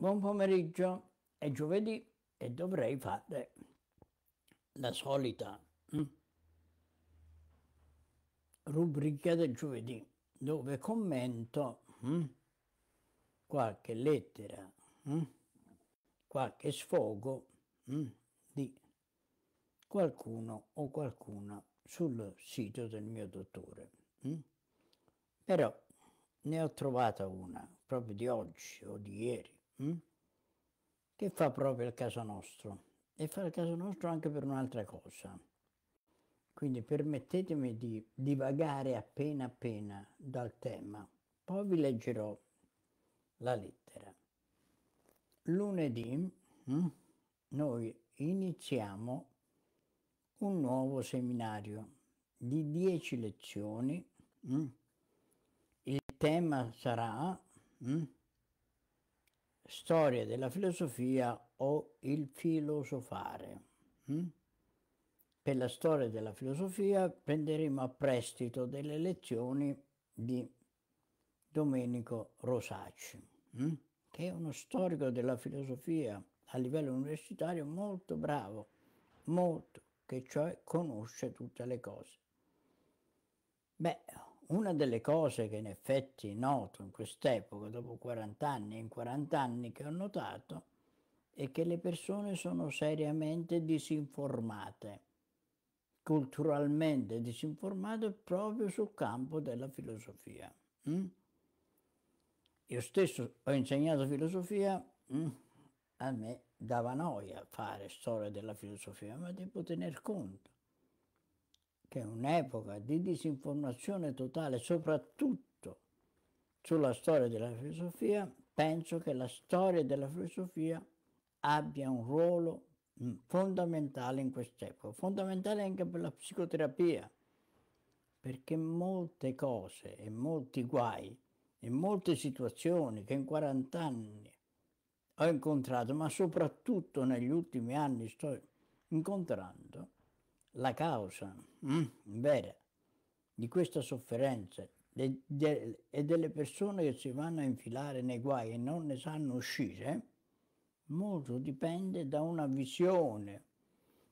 Buon pomeriggio, è giovedì e dovrei fare la solita hm, rubrica del giovedì dove commento hm, qualche lettera, hm, qualche sfogo di qualcuno o qualcuna sul sito del mio dottore. Però ne ho trovata una proprio di oggi o di ieri Mm? che fa proprio il caso nostro e fa il caso nostro anche per un'altra cosa. Quindi permettetemi di divagare appena appena dal tema, poi vi leggerò la lettera. Lunedì mh, mm, noi iniziamo un nuovo seminario di 10 lezioni. Mh. Mm. Il tema sarà mh, storia della filosofia o il filosofare. Hm? Per la storia della filosofia prenderemo a prestito delle lezioni di Domenico Rosacci, hm? che è uno storico della filosofia a livello universitario molto bravo, molto, che cioè conosce tutte le cose. Beh, una delle cose che in effetti noto in quest'epoca, dopo 40 anni, in 40 anni che ho notato, è che le persone sono seriamente disinformate, culturalmente disinformate proprio sul campo della filosofia. Mm? Io stesso ho insegnato filosofia, mm? a me dava noia fare storia della filosofia, ma devo tener conto che è un'epoca di disinformazione totale, soprattutto sulla storia della filosofia, penso che la storia della filosofia abbia un ruolo mm, fondamentale in quest'epoca, fondamentale anche per la psicoterapia, perché molte cose e molti guai e molte situazioni che in 40 anni ho incontrato, ma soprattutto negli ultimi anni sto incontrando, la causa mh, mm, vera di questa sofferenza de, de, e delle persone che si vanno a infilare nei guai e non ne sanno uscire, eh, molto dipende da una visione,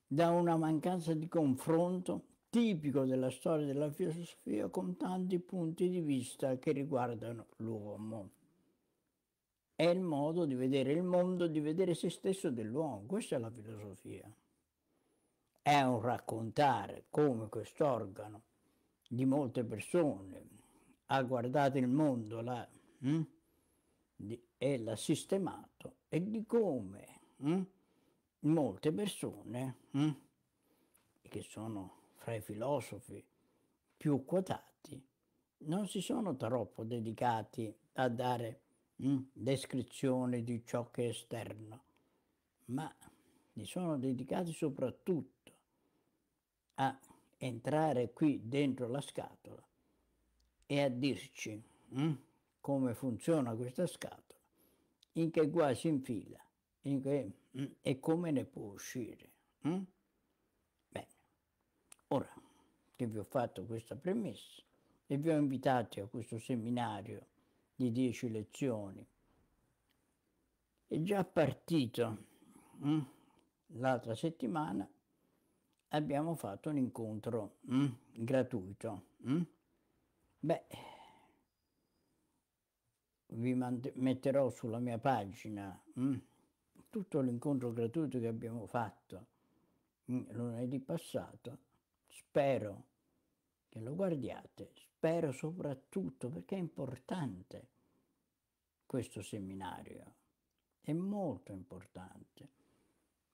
da una mancanza di confronto tipico della storia della filosofia con tanti punti di vista che riguardano l'uomo. È il modo di vedere il mondo, di vedere se stesso dell'uomo, questa è la filosofia è un raccontare come quest'organo di molte persone ha guardato il mondo la, hm, di, e l'ha sistemato e di come hm, molte persone hm, che sono fra i filosofi più quotati non si sono troppo dedicati a dare hm, descrizione di ciò che è esterno, ma gli sono dedicati soprattutto a entrare qui dentro la scatola e a dirci hm, come funziona questa scatola, in che guai si infila in che, hm, e come ne può uscire. Hm? Bene, ora che vi ho fatto questa premessa e vi ho invitati a questo seminario di 10 lezioni, è già partito l'altra settimana abbiamo fatto un incontro mh, mm, gratuito. Mh? Mm. Beh, vi metterò sulla mia pagina mh, mm, tutto l'incontro gratuito che abbiamo fatto lunedì passato. Spero che lo guardiate, spero soprattutto perché è importante questo seminario, è molto importante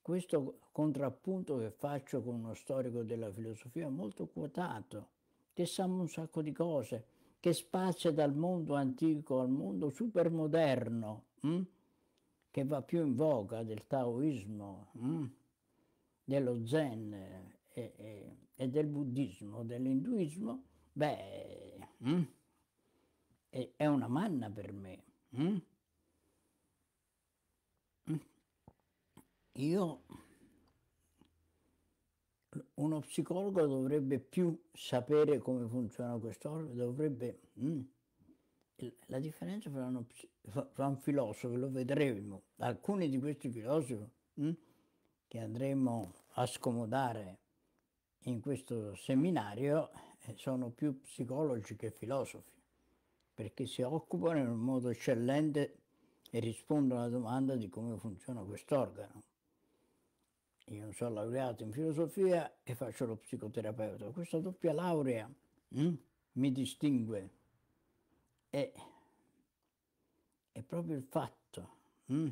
questo contrappunto che faccio con uno storico della filosofia molto quotato, che sa un sacco di cose, che spazia dal mondo antico al mondo supermoderno, hm? che va più in voga del taoismo, hm? dello zen e, e, e, del buddismo, dell'induismo, beh, hm? è, è, una manna per me. Hm? Io, uno psicologo dovrebbe più sapere come funziona questo organo, dovrebbe... Mm, la differenza fra, uno, fra, un filosofo, lo vedremo, alcuni di questi filosofi mm, che andremo a scomodare in questo seminario eh, sono più psicologi che filosofi, perché si occupano in un modo eccellente e rispondono alla domanda di come funziona questo organo io sono laureato in filosofia e faccio lo psicoterapeuta. Questa doppia laurea hm, mi distingue. E, è proprio il fatto hm,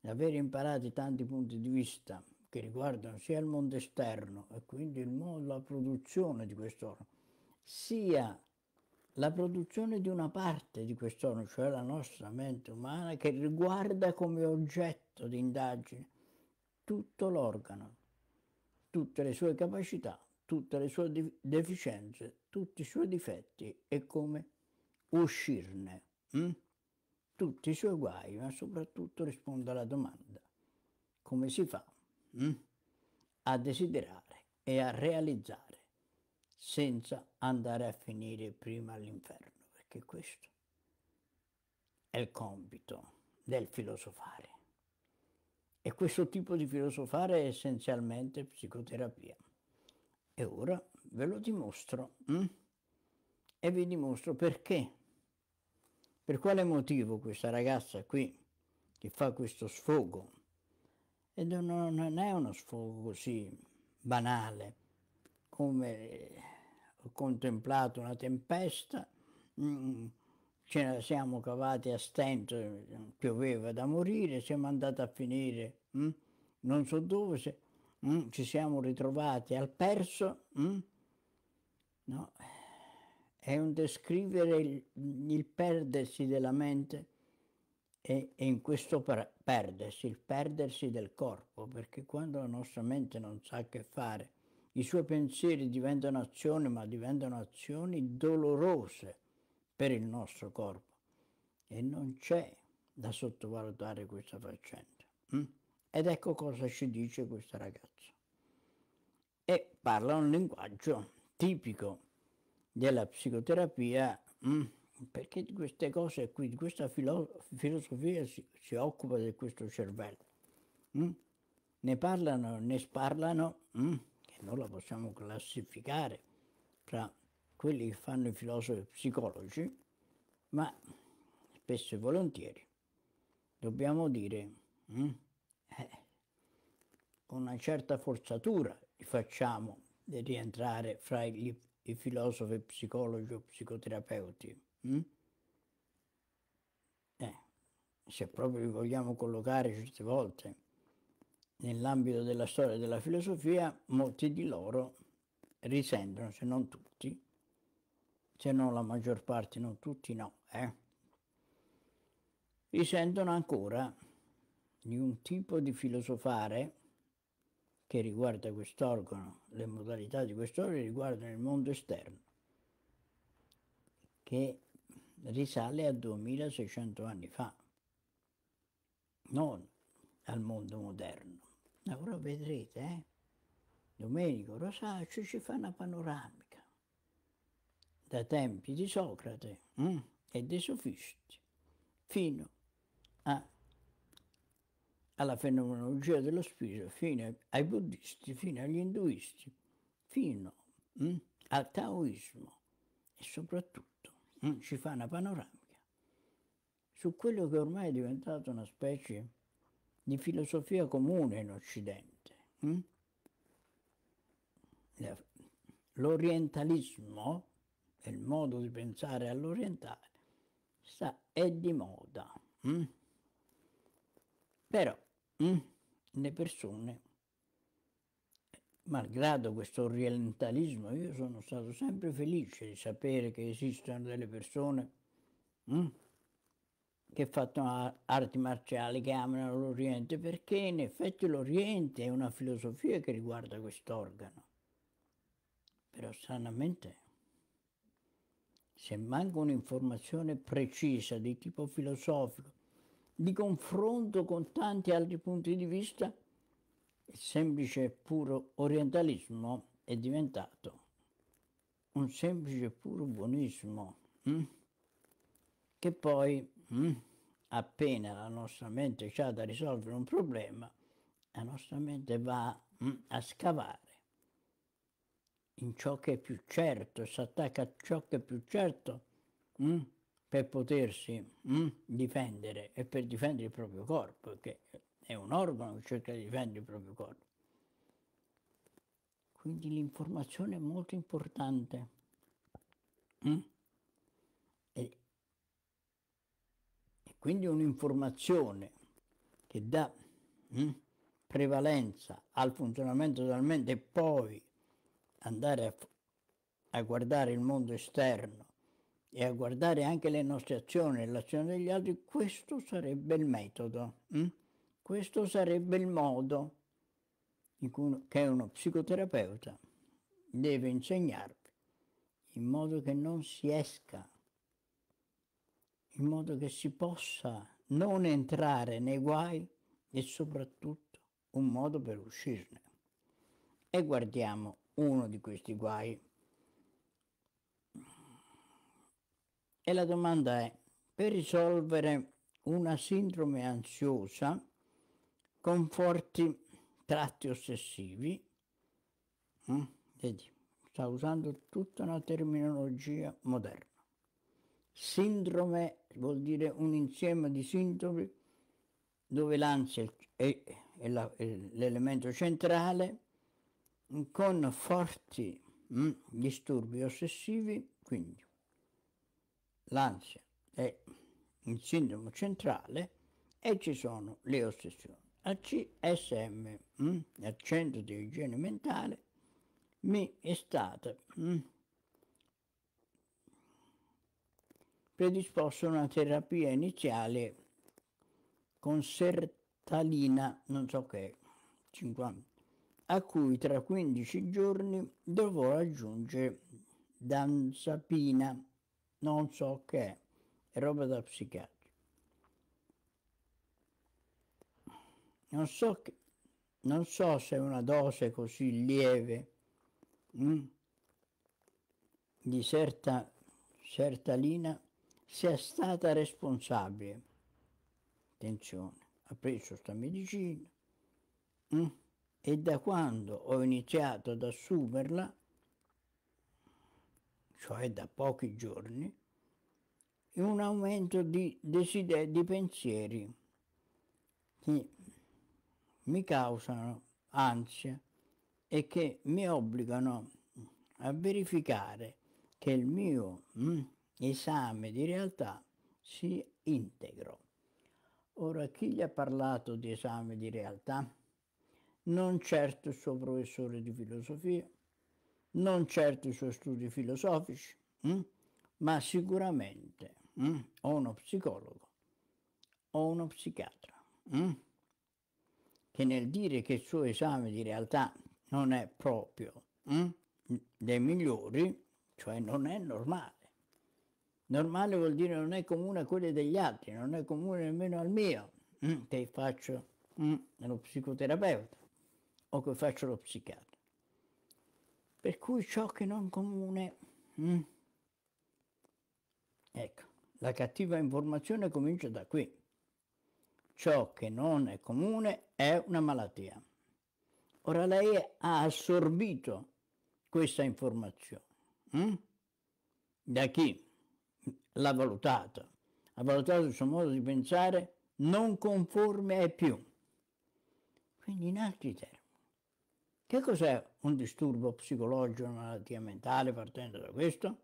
di aver imparato tanti punti di vista che riguardano sia il mondo esterno e quindi il mondo, la produzione di quest'orno, sia la produzione di una parte di quest'orno, cioè la nostra mente umana, che riguarda come oggetto di indagine tutto l'organo, tutte le sue capacità, tutte le sue deficienze, tutti i suoi difetti e come uscirne, hm? tutti i suoi guai, ma soprattutto risponde alla domanda, come si fa hm? a desiderare e a realizzare senza andare a finire prima all'inferno, perché questo è il compito del filosofare. E questo tipo di filosofare è essenzialmente psicoterapia. E ora ve lo dimostro. Hm? E vi dimostro perché. Per quale motivo questa ragazza qui, che fa questo sfogo, e non è uno sfogo così banale, come ho contemplato una tempesta, mh, mm, ce ne siamo cavati a stento, pioveva da morire, siamo andati a finire mh? Mm? non so dove, se, mh? Mm? ci siamo ritrovati al perso. Mh? Mm? No. È un descrivere il, il perdersi della mente e, e in questo per, perdersi, il perdersi del corpo, perché quando la nostra mente non sa che fare, i suoi pensieri diventano azioni, ma diventano azioni dolorose per il nostro corpo e non c'è da sottovalutare questa faccenda. Mm? Ed ecco cosa ci dice questa ragazza. E parla un linguaggio tipico della psicoterapia, mm? perché di queste cose qui, di questa filo- filosofia si, si, occupa di questo cervello. Mm? Ne parlano, ne sparlano, che non la possiamo classificare tra quelli che fanno i filosofi psicologi, ma spesso e volentieri dobbiamo dire mm, eh, con eh, una certa forzatura li facciamo di rientrare fra gli, i filosofi psicologi o psicoterapeuti. Mm? Eh, se proprio li vogliamo collocare certe volte nell'ambito della storia della filosofia, molti di loro risentono, se non tutti se non la maggior parte, non tutti no, eh, risentono ancora di un tipo di filosofare che riguarda quest'organo, le modalità di quest'organo riguardano il mondo esterno, che risale a 2600 anni fa, non al mondo moderno. Ora vedrete, eh? Domenico Rosaccio ci fa una panoramica dai tempi di Socrate mh, mm, e dei sofisti fino a, alla fenomenologia dello spirito, fino ai buddisti, fino agli induisti, fino mh, mm, al taoismo e soprattutto mh, mm, ci fa una panoramica su quello che ormai è diventato una specie di filosofia comune in Occidente. L'orientalismo e il modo di pensare all'orientale sta, è di moda. Hm? Però hm, le persone, malgrado questo orientalismo, io sono stato sempre felice di sapere che esistono delle persone hm, che fanno arti marziali, che amano l'Oriente, perché in effetti l'Oriente è una filosofia che riguarda quest'organo. Però stranamente se manca un'informazione precisa di tipo filosofico, di confronto con tanti altri punti di vista, il semplice e puro orientalismo è diventato un semplice e puro buonismo, hm? che poi, hm, appena la nostra mente ha da risolvere un problema, la nostra mente va hm, a scavare in ciò che è più certo, si attacca a ciò che è più certo mh, mm, per potersi mh, mm, difendere e per difendere il proprio corpo, che è un organo che cerca di difendere il proprio corpo. Quindi l'informazione è molto importante. Mh? Mm, e, e quindi un'informazione che dà prevalenza al funzionamento della mente e poi andare a, a guardare il mondo esterno e a guardare anche le nostre azioni e l'azione degli altri, questo sarebbe il metodo, hm? questo sarebbe il modo in cui uno, che uno psicoterapeuta deve insegnarvi, in modo che non si esca, in modo che si possa non entrare nei guai e soprattutto un modo per uscirne. E guardiamo uno di questi guai. E la domanda è, per risolvere una sindrome ansiosa con forti tratti ossessivi, mm, vedi, sta usando tutta una terminologia moderna. Sindrome vuol dire un insieme di sintomi dove l'ansia è l'elemento centrale con forti mh, mm, disturbi ossessivi, quindi l'ansia è il sintomo centrale e ci sono le ossessioni. Al CSM, mh, mm, al centro di igiene mentale, mi è stata mh, mm, predisposta una terapia iniziale con sertalina, non so che, 50 a cui tra 15 giorni dovrò aggiungere danzapina, non so che è, è roba da psichiatra. Non so, che, non so se una dose così lieve mh, mm, di certa, lina sia stata responsabile. Attenzione, ha preso sta medicina. Mh mm, e da quando ho iniziato ad assumerla, cioè da pochi giorni, un aumento di desideri, di pensieri che mi causano ansia e che mi obbligano a verificare che il mio mm, esame di realtà sia integro. Ora, chi gli ha parlato di esame di realtà? non certo il suo professore di filosofia, non certo i suoi studi filosofici, hm? ma sicuramente hm? o uno psicologo o uno psichiatra, hm? che nel dire che il suo esame di realtà non è proprio dei migliori, cioè non è normale. Normale vuol dire non è comune a quelli degli altri, non è comune nemmeno al mio, che faccio lo psicoterapeuta o che faccio lo psichiatra. Per cui ciò che non comune... Mh, mm. ecco, la cattiva informazione comincia da qui. Ciò che non è comune è una malattia. Ora lei ha assorbito questa informazione. Mh? Mm? Da chi? L'ha valutata. Ha valutato il suo modo di pensare non conforme ai più. Quindi in altri termini che cos'è un disturbo psicologico, una malattia mentale partendo da questo?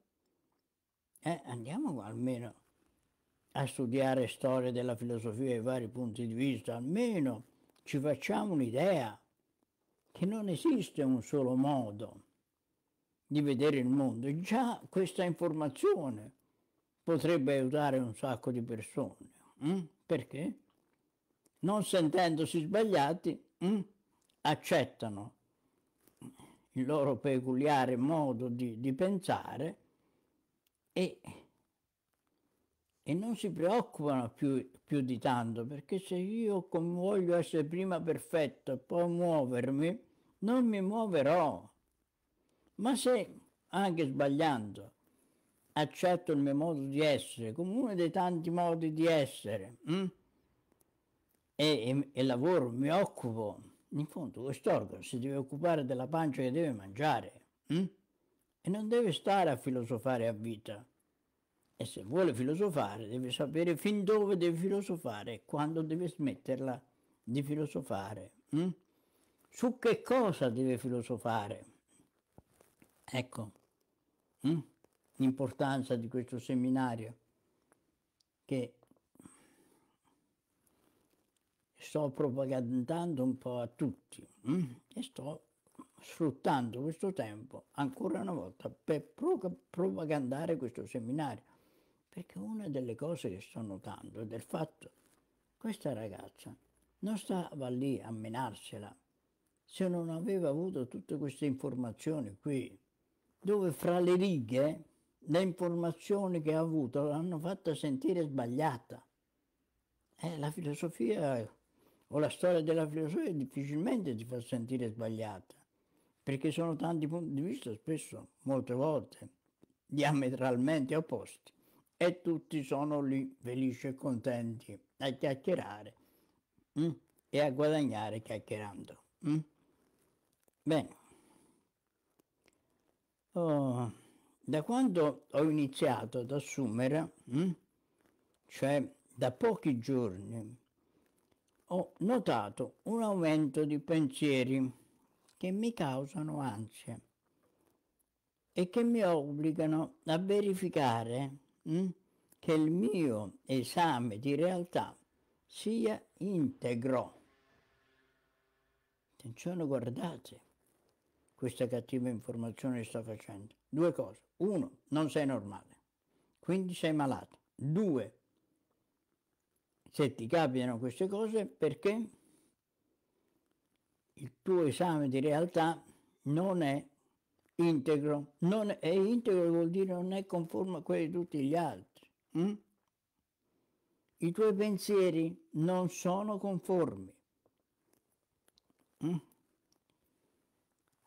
Eh, andiamo almeno a studiare storia della filosofia e vari punti di vista, almeno ci facciamo un'idea che non esiste un solo modo di vedere il mondo. Già questa informazione potrebbe aiutare un sacco di persone. Mm? Perché? Non sentendosi sbagliati, mm? accettano il loro peculiare modo di, di pensare e, e, non si preoccupano più, più di tanto, perché se io voglio essere prima perfetto e poi muovermi, non mi muoverò. Ma se, anche sbagliando, accetto il mio modo di essere come uno dei tanti modi di essere, hm? e, e, e lavoro, mi occupo in fondo questo organo si deve occupare della pancia che deve mangiare hm? e non deve stare a filosofare a vita. E se vuole filosofare deve sapere fin dove deve filosofare e quando deve smetterla di filosofare. Hm? Su che cosa deve filosofare? Ecco hm? l'importanza di questo seminario che sto propagandando un po' a tutti mh? Mm? e sto sfruttando questo tempo ancora una volta per pro propagandare questo seminario. Perché una delle cose che sto notando è del fatto che questa ragazza non stava lì a menarsela se non aveva avuto tutte queste informazioni qui, dove fra le righe le informazioni che ha avuto l'hanno fatta sentire sbagliata. Eh, la filosofia o la storia della filosofia difficilmente ti fa sentire sbagliata, perché sono tanti punti di vista, spesso, molte volte, diametralmente opposti, e tutti sono lì felici e contenti a chiacchierare mh? Mm, e a guadagnare chiacchierando. Mh? Mm. Bene. Oh, da quando ho iniziato ad assumere, mh? Mm, cioè da pochi giorni, ho notato un aumento di pensieri che mi causano ansia e che mi obbligano a verificare hm, che il mio esame di realtà sia integro. Attenzione, guardate, questa cattiva informazione che sto facendo. Due cose. Uno, non sei normale, quindi sei malato. Due, se ti capitano queste cose perché il tuo esame di realtà non è integro, non è integro vuol dire non è conforme a quelli di tutti gli altri. Mm? I tuoi pensieri non sono conformi. Mm?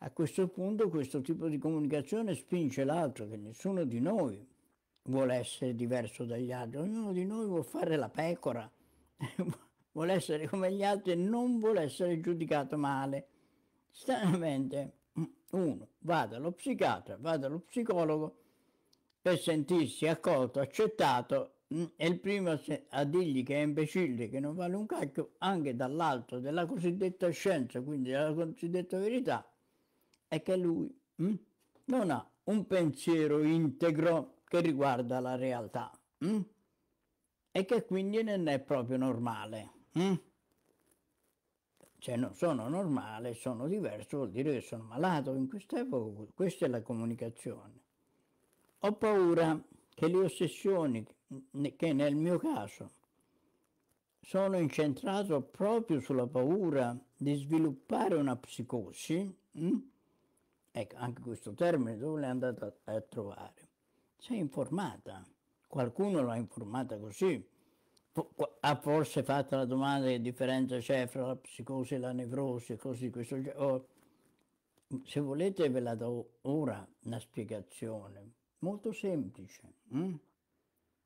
A questo punto questo tipo di comunicazione spinge l'altro, che nessuno di noi vuole essere diverso dagli altri, ognuno di noi vuole fare la pecora, vuole essere come gli altri e non vuole essere giudicato male. Stranamente, uno va dallo psichiatra, va dallo psicologo per sentirsi accolto, accettato mm, e il primo a dirgli che è imbecille, che non vale un cacchio, anche dall'alto della cosiddetta scienza, quindi della cosiddetta verità, è che lui hm, non ha un pensiero integro che riguarda la realtà mh? Mm? e che quindi non è proprio normale. Mh? Mm? Cioè non sono normale, sono diverso, vuol dire che sono malato in questa epoca, questa è la comunicazione. Ho paura che le ossessioni, che nel mio caso sono incentrato proprio sulla paura di sviluppare una psicosi, mh? Mm? ecco anche questo termine dove è andato a, a trovare, si è informata, qualcuno l'ha informata così, ha forse fatto la domanda che differenza c'è fra la psicosi e la nevrosi, così questo oh, se volete ve la do ora una spiegazione molto semplice hm? Mm?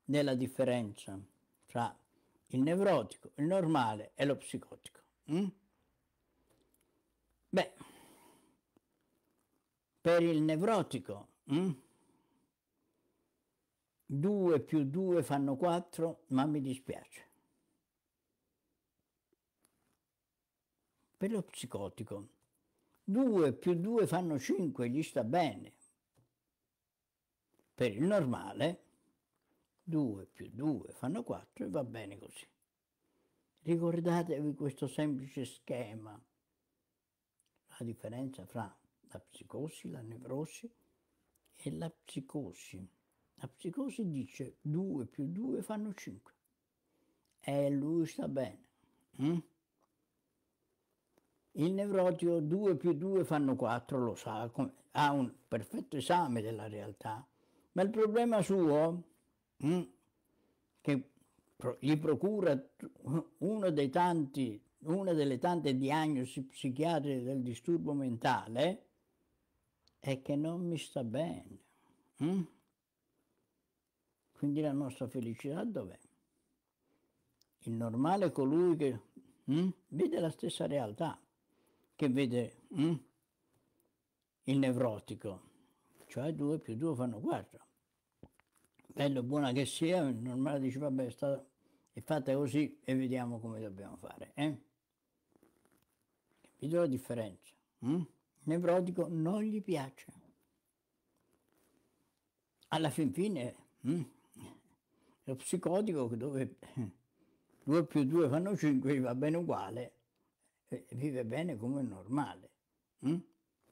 della differenza tra il nevrotico, il normale e lo psicotico. Hm? Beh, per il nevrotico, mm? 2 più 2 fanno 4, ma mi dispiace. Per lo psicotico, 2 più 2 fanno 5, gli sta bene. Per il normale, 2 più 2 fanno 4 e va bene così. Ricordatevi questo semplice schema. La differenza fra la psicosi, la nevrosi e la psicosi. La psicosi dice 2 più 2 fanno 5. E lui sta bene. Mm? Il nevrotico 2 più 2 fanno 4, lo sa, ha un perfetto esame della realtà, ma il problema suo, mm, che gli procura uno dei tanti, una delle tante diagnosi psichiatriche del disturbo mentale, è che non mi sta bene. Mm? Quindi la nostra felicità dov'è? Il normale è colui che hm, vede la stessa realtà, che vede hm, il nevrotico, cioè 2 più 2 fanno 4. Bello, buona che sia, il normale dice vabbè è, stata, è fatta così e vediamo come dobbiamo fare. Eh? Capito la differenza? Hm? Il nevrotico non gli piace. Alla fin fine... Hm? lo psicotico dove 2 più 2 fanno 5, va bene uguale, vive bene come normale. Mm?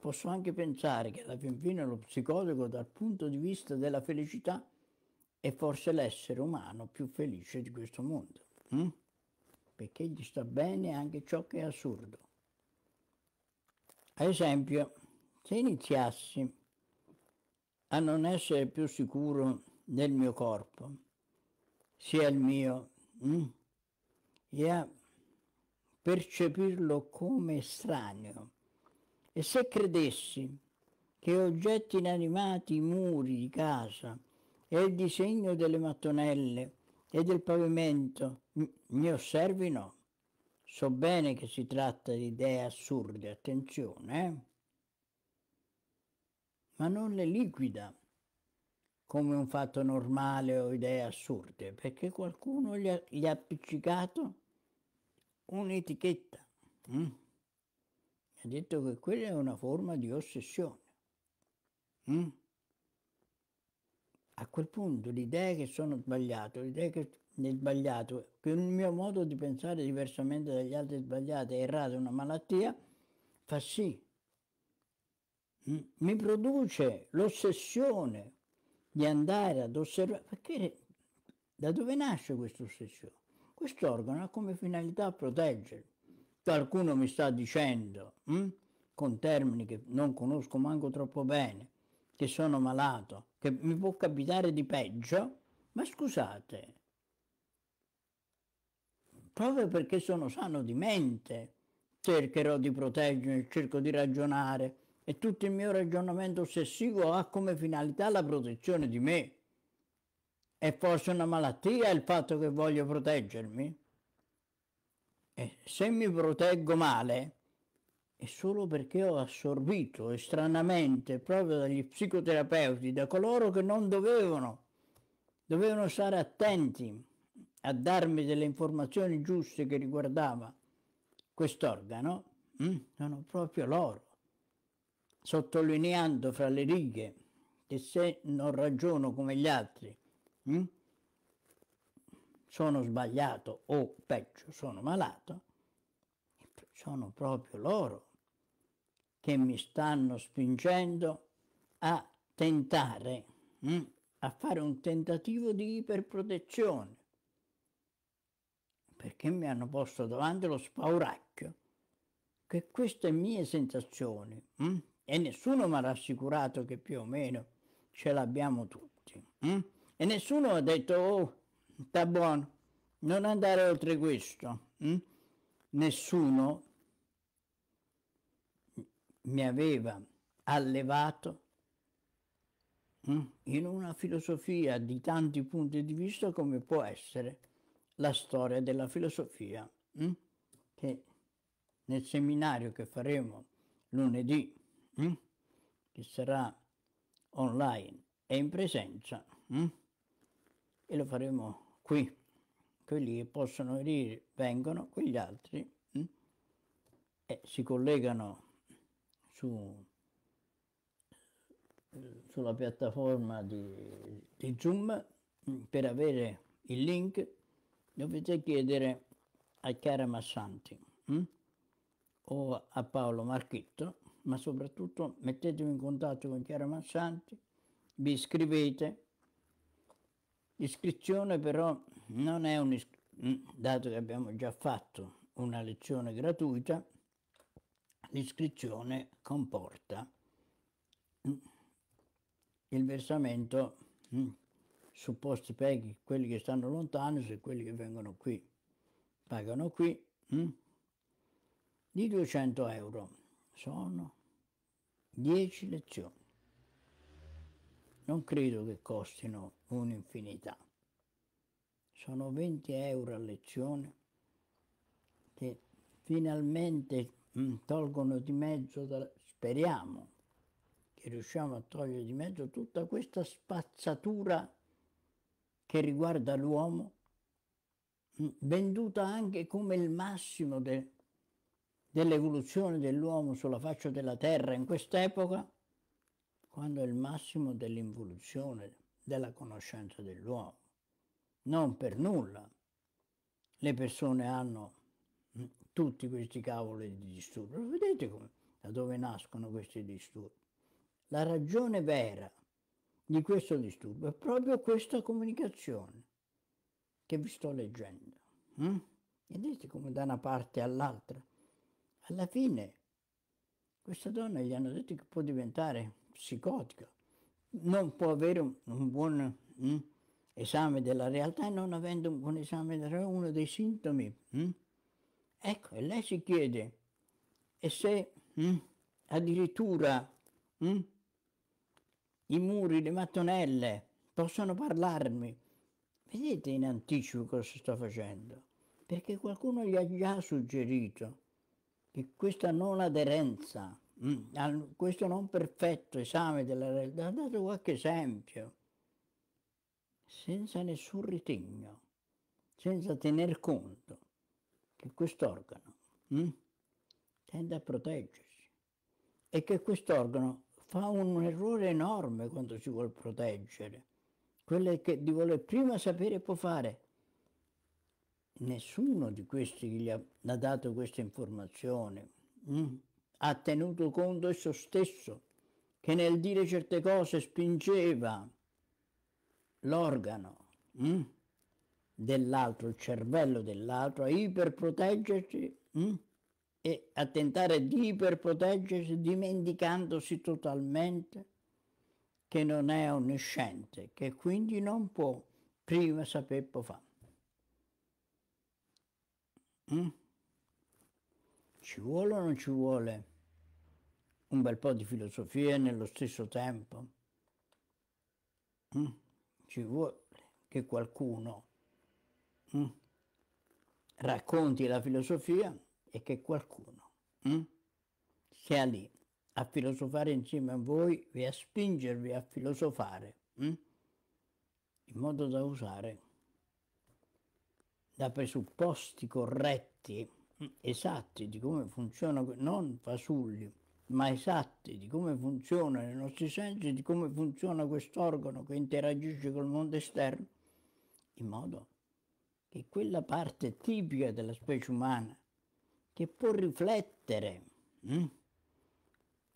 Posso anche pensare che alla fin fine lo psicotico dal punto di vista della felicità è forse l'essere umano più felice di questo mondo, mm? perché gli sta bene anche ciò che è assurdo. Ad esempio, se iniziassi a non essere più sicuro nel mio corpo, sia il mio, mh? Mm, e a percepirlo come estraneo. E se credessi che oggetti inanimati, i muri di casa e il disegno delle mattonelle e del pavimento mi osservino, so bene che si tratta di idee assurde, attenzione, eh? ma non le liquida come un fatto normale o idee assurde, perché qualcuno gli ha, gli ha appiccicato un'etichetta. Mm? Ha detto che quella è una forma di ossessione. Mm? A quel punto l'idea che sono sbagliato, l'idea idee che è sbagliato, che il mio modo di pensare diversamente dagli altri è sbagliato, è errato, è una malattia, fa sì. Mm? Mi produce l'ossessione di andare ad osservare, perché da dove nasce questa ossessione? Quest'organo ha come finalità proteggermi. Qualcuno mi sta dicendo, hm, con termini che non conosco manco troppo bene, che sono malato, che mi può capitare di peggio, ma scusate, proprio perché sono sano di mente cercherò di proteggermi, cerco di ragionare, e tutto il mio ragionamento ossessivo ha come finalità la protezione di me. È forse una malattia il fatto che voglio proteggermi? E se mi proteggo male è solo perché ho assorbito stranamente proprio dagli psicoterapeuti, da coloro che non dovevano, dovevano stare attenti a darmi delle informazioni giuste che riguardava quest'organo, mm, sono proprio loro sottolineando fra le righe che se non ragiono come gli altri hm, sono sbagliato o peggio sono malato, sono proprio loro che mi stanno spingendo a tentare, hm, a fare un tentativo di iperprotezione, perché mi hanno posto davanti lo spauracchio che queste mie sensazioni, hm, e nessuno mi ha rassicurato che più o meno ce l'abbiamo tutti. Hm? E nessuno ha detto, oh, sta buono, non andare oltre questo. Hm? Nessuno mi aveva allevato hm? in una filosofia di tanti punti di vista come può essere la storia della filosofia, che nel seminario che faremo lunedì hm? che sarà online e in presenza hm? e lo faremo qui quelli che possono venire vengono quegli altri hm? e si collegano su, sulla piattaforma di, di zoom per avere il link dovete chiedere a Chiara Massanti o a Paolo Marchetto ma soprattutto mettetevi in contatto con Chiara Massanti, vi iscrivete. L'iscrizione però non è un mm, dato che abbiamo già fatto una lezione gratuita, l'iscrizione comporta mm, il versamento mm, su posti peghi, quelli che stanno lontani se quelli che vengono qui, pagano qui, di 200 euro sono dieci lezioni. Non credo che costino un'infinità. Sono 20 euro a lezione che finalmente mm, tolgono di mezzo, da, speriamo che riusciamo a togliere di mezzo tutta questa spazzatura che riguarda l'uomo, mm, venduta anche come il massimo del dell'evoluzione dell'uomo sulla faccia della terra in quest'epoca, quando è il massimo dell'involuzione della conoscenza dell'uomo. Non per nulla le persone hanno mm, tutti questi cavoli di disturbo. Vedete come, da dove nascono questi disturbi? La ragione vera di questo disturbo è proprio questa comunicazione che vi sto leggendo. Mm? Vedete come da una parte all'altra alla fine questa donna gli hanno detto che può diventare psicotica, non può avere un, un buon mm, esame della realtà e non avendo un buon esame della realtà uno dei sintomi. Mm? Ecco, e lei si chiede, e se mm, addirittura mm, i muri, le mattonelle possono parlarmi, vedete in anticipo cosa sto facendo? Perché qualcuno gli ha già suggerito che questa non aderenza, mm, questo non perfetto esame della realtà, dato qualche esempio, senza nessun ritegno, senza tener conto che quest'organo hm, tende a proteggersi e che quest'organo fa un errore enorme quando si vuole proteggere, quello che di voler prima sapere può fare, nessuno di questi gli ha, ha dato questa informazione. Mm? Ha tenuto conto esso stesso che nel dire certe cose spingeva l'organo mm? dell'altro, il cervello dell'altro, a iperproteggersi mm? e a tentare di iperproteggersi dimenticandosi totalmente che non è onnisciente, che quindi non può prima saper fare. Mm? Ci vuole o non ci vuole un bel po' di filosofia nello stesso tempo? Mm? Ci vuole che qualcuno mm? racconti la filosofia e che qualcuno mm, sia lì a filosofare insieme a voi e a spingervi a filosofare mm, in modo da usare da presupposti corretti, esatti di come funzionano, non fasulli, ma esatti di come funzionano i nostri sensi, di come funziona questo organo che interagisce col mondo esterno, in modo che quella parte tipica della specie umana, che può riflettere hm,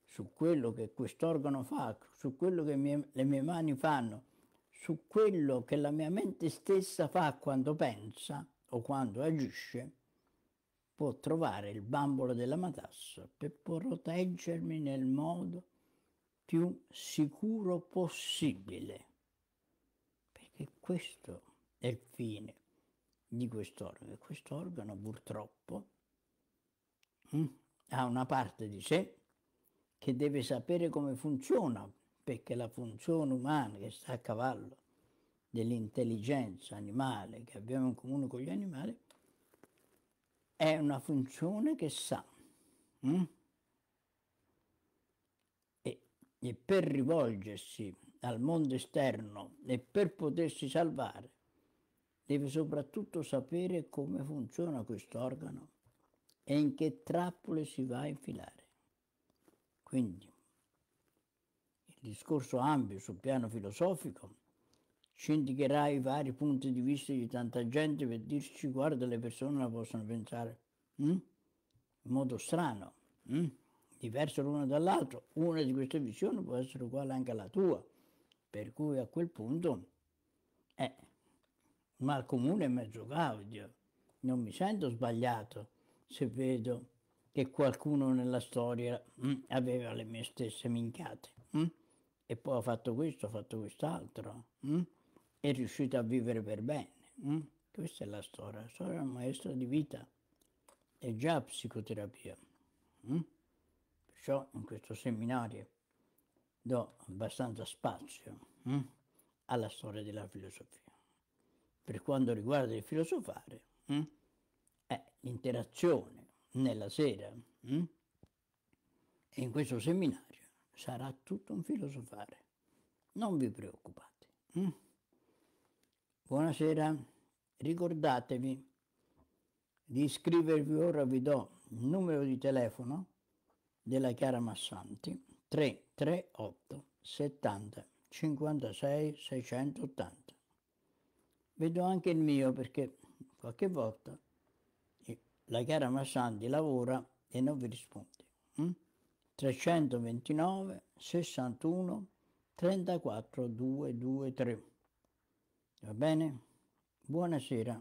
su quello che questo organo fa, su quello che mie, le mie mani fanno, su quello che la mia mente stessa fa quando pensa, o quando agisce, può trovare il bambolo della matassa per proteggermi nel modo più sicuro possibile. Perché questo è il fine di quest'organo. E organo purtroppo hm, ha una parte di sé che deve sapere come funziona, perché la funzione umana che sta a cavallo dell'intelligenza animale che abbiamo in comune con gli animali è una funzione che sa. Hm? E, e per rivolgersi al mondo esterno e per potersi salvare deve soprattutto sapere come funziona questo organo e in che trappole si va a infilare. Quindi il discorso ampio sul piano filosofico ci scindicherà i vari punti di vista di tanta gente per dirci guarda le persone la possono pensare mm? in modo strano, mm? diverso l'uno dall'altro, una di queste visioni può essere uguale anche alla tua, per cui a quel punto eh, mal comune è mezzo gaudio, non mi sento sbagliato se vedo che qualcuno nella storia mm, aveva le mie stesse minchiate mm? e poi ha fatto questo, ha fatto quest'altro. Mm? è riuscita a vivere per bene. Mm? Questa è la storia. La storia è un maestro di vita, è già psicoterapia. Mm? Perciò in questo seminario do abbastanza spazio mm? alla storia della filosofia. Per quanto riguarda il filosofare, mm? è l'interazione nella sera mm? e in questo seminario sarà tutto un filosofare. Non vi preoccupate. Mm? Buonasera, ricordatevi di iscrivervi, ora vi do il numero di telefono della Chiara Massanti 338 70 56 680. Vedo anche il mio perché qualche volta la Chiara Massanti lavora e non vi risponde. 329 61 34 223. Va bene? Buonasera.